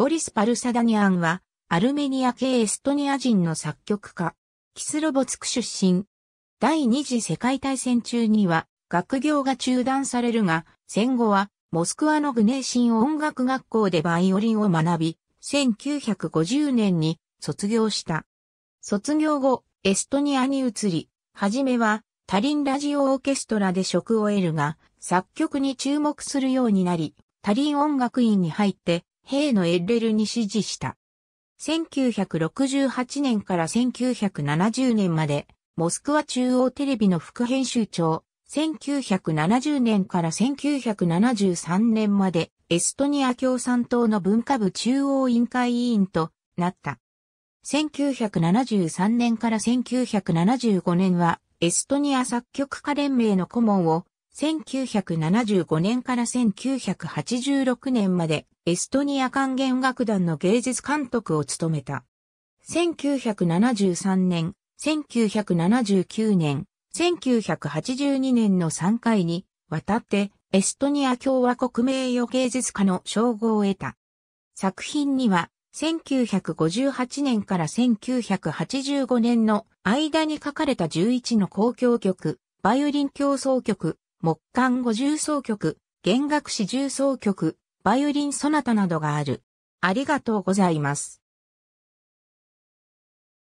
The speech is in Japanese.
ボリス・パルサダニアンは、アルメニア系エストニア人の作曲家、キスロボツク出身。第二次世界大戦中には、学業が中断されるが、戦後は、モスクワのグネーシン音楽学校でバイオリンを学び、1950年に卒業した。卒業後、エストニアに移り、はじめは、タリンラジオオーケストラで職を得るが、作曲に注目するようになり、タリン音楽院に入って、兵のエッレルに指示した。1968年から1970年まで、モスクワ中央テレビの副編集長、1970年から1973年まで、エストニア共産党の文化部中央委員会委員となった。1973年から1975年は、エストニア作曲家連盟の顧問を1975年から1986年までエストニア管弦楽団の芸術監督を務めた。1973年、1979年、1982年の3回にわたってエストニア共和国名誉芸術家の称号を得た。作品には1958年から1985年の間に書かれた11の公共曲、バイオリン競争曲、木管五重奏曲、弦楽四重奏曲、バイオリンソナタなどがある。ありがとうございます。